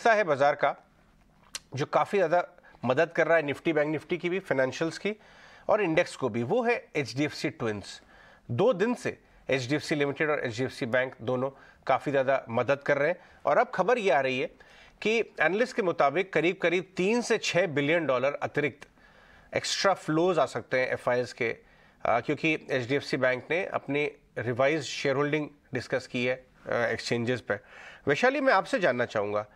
हिस्सा है बाज़ार का जो काफ़ी ज़्यादा मदद कर रहा है निफ्टी बैंक निफ्टी की भी फाइनेंशियल्स की और इंडेक्स को भी वो है H D F C twins दो दिन से H D F C limited और H D F C bank दोनों काफ़ी ज़्यादा मदद कर रहे हैं और अब खबर ये आ रही है कि एनालिस्ट के मुताबिक करीब करीब तीन से छः बिलियन डॉलर अतिरिक्त एक्स्ट्रा फ्लोज आ सकते हैं एफ के आ, क्योंकि H D F C bank ने अपनी रिवाइज शेयर होल्डिंग डिस्कस की है एक्सचेंजेस पर वैशाली मैं आपसे जानना चाहूँगा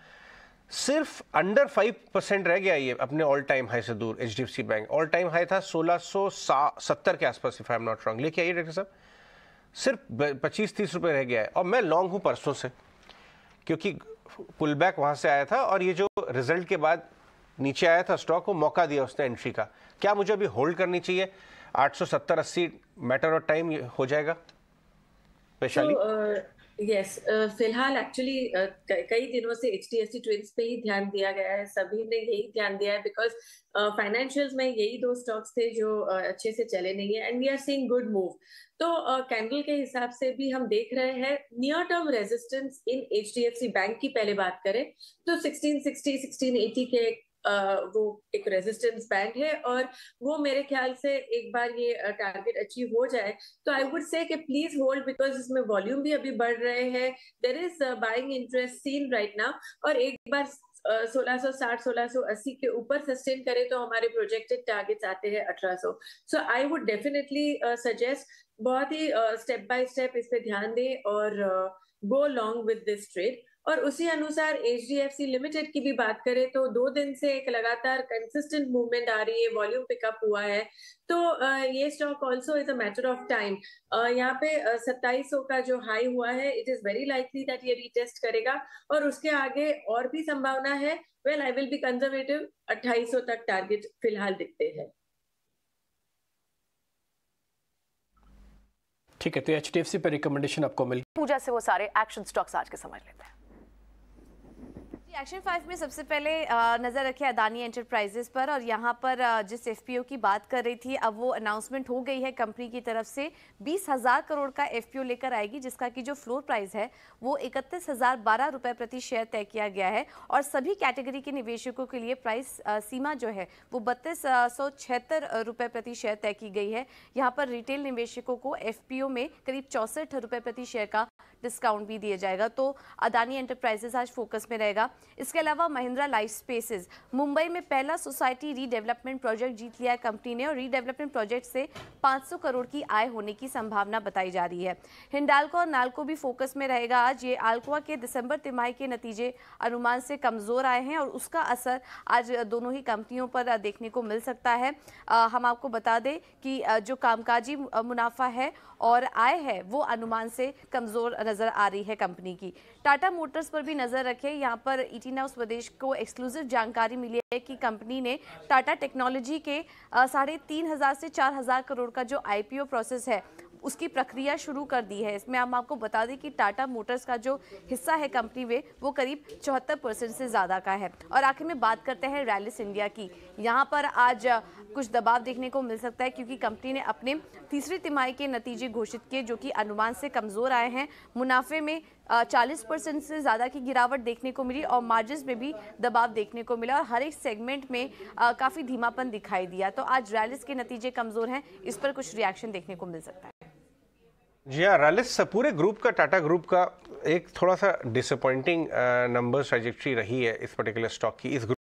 सिर्फ अंडर फाइव परसेंट रह गया ये अपने ऑल टाइम हाई से दूर H D F C bank all time high था सोलह सौ सत्तर के आसपास if I am not wrong लेके आइए डॉक्टर साहब सिर्फ पच्चीस तीस रुपये रह गया है और मैं लॉन्ग हूँ परसों से क्योंकि पुल बैक वहाँ से आया था और ये जो रिजल्ट के बाद नीचे आया था स्टॉक को मौका दिया उसने एंट्री का क्या मुझे अभी होल्ड करनी चाहिए आठ सौ सत्तर अस्सी मैटर ऑफ टाइम हो जाएगा वैशाली so, uh... यस फिलहाल एक्चुअली कई दिनों से H D S C twins पे ही ध्यान दिया गया है सभी ने यही ध्यान दिया है बिकॉज फाइनेंशियल uh, में यही दो स्टॉक्स थे जो uh, अच्छे से चले नहीं है and we are seeing good move तो कैंडल uh, के हिसाब से भी हम देख रहे हैं near term resistance in H D F C bank की पहले बात करें तो 1660 1680 के वो एक रेजिस्टेंस बैंड है और वो मेरे ख्याल से एक बार ये टारगेट अचीव हो जाए तो आई वुड से कि प्लीज होल्ड बिकॉज इसमें वॉल्यूम भी अभी बढ़ रहे हैं there is buying interest seen right now और एक बार 1660 1680 के ऊपर सस्टेन करें तो हमारे प्रोजेक्टेड टारगेट्स आते हैं so so I would definitely suggest बहुत ही स्टेप बाय स्टेप इस पे ध्यान दें और go long with this trade और उसी अनुसार एच लिमिटेड की भी बात करें तो दो दिन से एक लगातार कंसिस्टेंट मूवमेंट आ रही है वॉल्यूम पिकअप हुआ है तो ये stock also is a matter of time यहाँ पे सत्ताईस का जो हाई हुआ है it is very likely that ये रीटेस्ट करेगा और उसके आगे और भी संभावना है well I will be conservative सौ तक टारगेट फिलहाल दिखते हैं ठीक है तो एच पर रिकमेंडेशन आपको मिल पूजा से वो सारे एक्शन स्टॉक्स आज के समझ लेते हैं एक्शन फाइव में सबसे पहले नज़र रखे अदानी एंटरप्राइजेस पर और यहाँ पर जिस एफपीओ की बात कर रही थी अब वो अनाउंसमेंट हो गई है कंपनी की तरफ से बीस हज़ार करोड़ का एफपीओ लेकर आएगी जिसका कि जो फ्लोर प्राइस है वो इकतीस हज़ार बारह रुपये प्रति शेयर तय किया गया है और सभी कैटेगरी के निवेशकों के लिए प्राइस सीमा जो है वो बत्तीस सौ छिहत्तर प्रति शेयर तय की गई है यहाँ पर रिटेल निवेशकों को एफ में करीब चौंसठ रुपए प्रति शेयर का डिस्काउंट भी दिया जाएगा तो अदानी एंटरप्राइजेस आज फोकस में रहेगा इसके अलावा महिंद्रा लाइफ स्पेसेस मुंबई में पहला सोसाइटी रीडेवलपमेंट प्रोजेक्ट जीत लिया है कंपनी ने और रीडेवलपमेंट प्रोजेक्ट से 500 करोड़ की आय होने की संभावना बताई जा रही है हिंडालको और नालको भी फोकस में रहेगा आज ये आलकुआ के दिसंबर तिमाही के नतीजे अनुमान से कमज़ोर आए हैं और उसका असर आज दोनों ही कंपनियों पर देखने को मिल सकता है हम आपको बता दें कि जो कामकाजी मुनाफा है और आय है वो अनुमान से कमज़ोर नज़र आ रही है कंपनी की टाटा मोटर्स पर भी नज़र रखें यहाँ पर ईटी नाउ स्वदेश को एक्सक्लूसिव जानकारी मिली है कि कंपनी ने टाटा टेक्नोलॉजी के साढ़े तीन हज़ार से चार हज़ार करोड़ का जो आईपीओ प्रोसेस है उसकी प्रक्रिया शुरू कर दी है इसमें हम आपको बता दें कि टाटा मोटर्स का जो हिस्सा है कंपनी में वो करीब चौहत्तर परसेंट से ज़्यादा का है और आखिर में बात करते हैं रैलिस इंडिया की यहाँ पर आज कुछ दबाव देखने को मिल सकता है क्योंकि कंपनी ने अपने तीसरी तिमाही के नतीजे घोषित किए जो कि अनुमान से कमज़ोर आए हैं मुनाफे में चालीस परसेंट से ज़्यादा की गिरावट देखने को मिली और मार्जिन में भी दबाव देखने को मिला और हर एक सेगमेंट में काफ़ी धीमापन दिखाई दिया तो आज रैलिस के नतीजे कमज़ोर हैं इस पर कुछ रिएक्शन देखने को मिल सकता है जी हाँ रालिस पूरे ग्रुप का टाटा ग्रुप का एक थोड़ा सा डिसअपॉइंटिंग नंबर्स ट्रेजेक्ट्री रही है इस पर्टिकुलर स्टॉक की इस